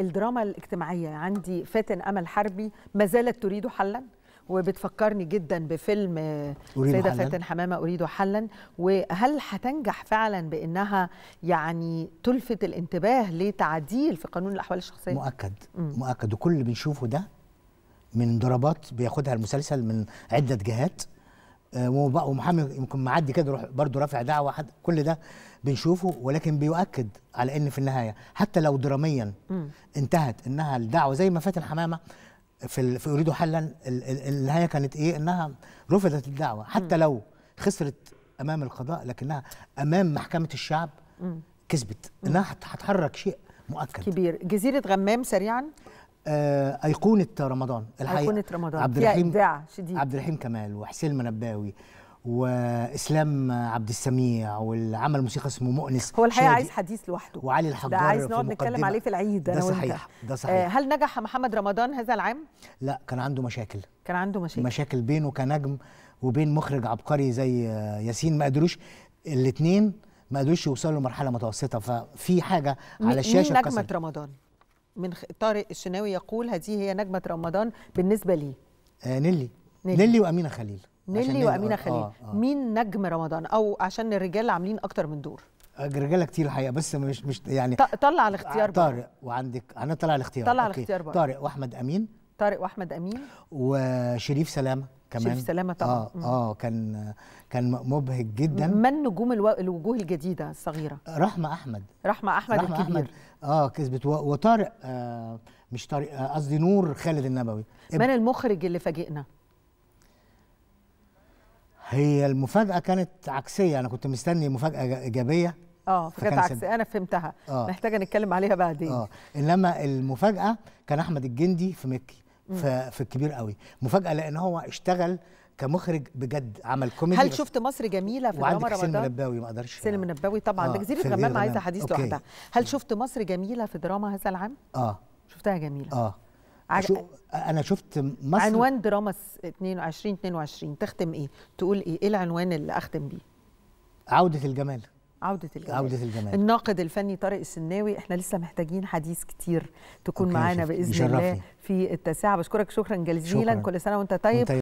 الدراما الاجتماعية عندي فاتن أمل حربي ما زالت تريد حلا وبتفكرني جدا بفيلم آه، سيدة فاتن حمامة أريد حلا وهل هتنجح فعلا بأنها يعني تلفت الانتباه لتعديل في قانون الأحوال الشخصية مؤكد م. مؤكد وكل اللي بنشوفه ده من ضربات بياخدها المسلسل من عدة جهات آه، ومحمد يمكن معدي كده برضه رافع دعوه حد كل ده بنشوفه ولكن بيؤكد على ان في النهايه حتى لو دراميا انتهت انها الدعوه زي ما فاتن حمامه في في اريد حلا النهايه كانت ايه انها رفضت الدعوه حتى لو خسرت امام القضاء لكنها امام محكمه الشعب كسبت انها هتحرك شيء مؤكد كبير جزيره غمام سريعا آه، ايقونه رمضان الحقيقه ايقونه رمضان عبد الرحيم شديد عبد الرحيم كمال وحسين المنباوي واسلام عبد السميع واللي عمل موسيقى اسمه مؤنس هو الحقيقه عايز حديث لوحده وعلى الحجار ده عايز نقعد نتكلم عليه في العيد ده صحيح ده صحيح آه، هل نجح محمد رمضان هذا العام؟ لا كان عنده مشاكل كان عنده مشاكل مشاكل بينه كنجم وبين مخرج عبقري زي آه، ياسين ما قدروش الاثنين ما قدروش يوصلوا لمرحله متوسطه ففي حاجه على الشاشه مين نجمه رمضان؟ من طارق الشناوي يقول هذه هي نجمه رمضان بالنسبه لي آه نيلي نيلي, نيلي وامينه خليل نيلي وامينه آه، خليل آه آه. مين نجم رمضان او عشان الرجال عاملين اكتر من دور آه، رجاله كتير الحقيقه بس مش مش يعني طلع الاختيار آه، طارق وعندك انا طلع الاختيار طلع الاختيار طارق واحمد امين طارق واحمد امين وشريف سلامه كمان شريف سلامه طبعا اه اه كان كان مبهج جدا من نجوم الو... الوجوه الجديده الصغيره رحمه احمد رحمه احمد رحمة الكبير أحمد اه كسبت و... وطارق آه مش طارق آه، قصدي آه نور خالد النبوي من المخرج اللي فاجئنا هي المفاجاه كانت عكسيه انا كنت مستني مفاجاه ايجابيه اه فكانت عكسيه انا فهمتها آه. محتاجه نتكلم عليها بعدين اه انما المفاجاه كان احمد الجندي في مكي في الكبير قوي مفاجاه لان هو اشتغل كمخرج بجد عمل كوميدي هل شفت مصر جميله في رمضان رمضان؟ سينما نباوي ما اقدرش سينما آه. نباوي طبعا آه ده جزيره غمام عايزه حديث لوحدها هل شفت مصر جميله في دراما هذا العام؟ اه شفتها جميله اه عج... شو... انا شفت مصر عنوان دراما 22 22 تختم ايه؟ تقول ايه؟ ايه العنوان اللي اختم بيه؟ عوده الجمال عودة الجمال عودة الجمال الناقد الفني طارق السناوي احنا لسه محتاجين حديث كتير تكون معانا بإذن الله في التاسعة بشكرك شكرا جزيلا كل سنة وانت طيب, طيب.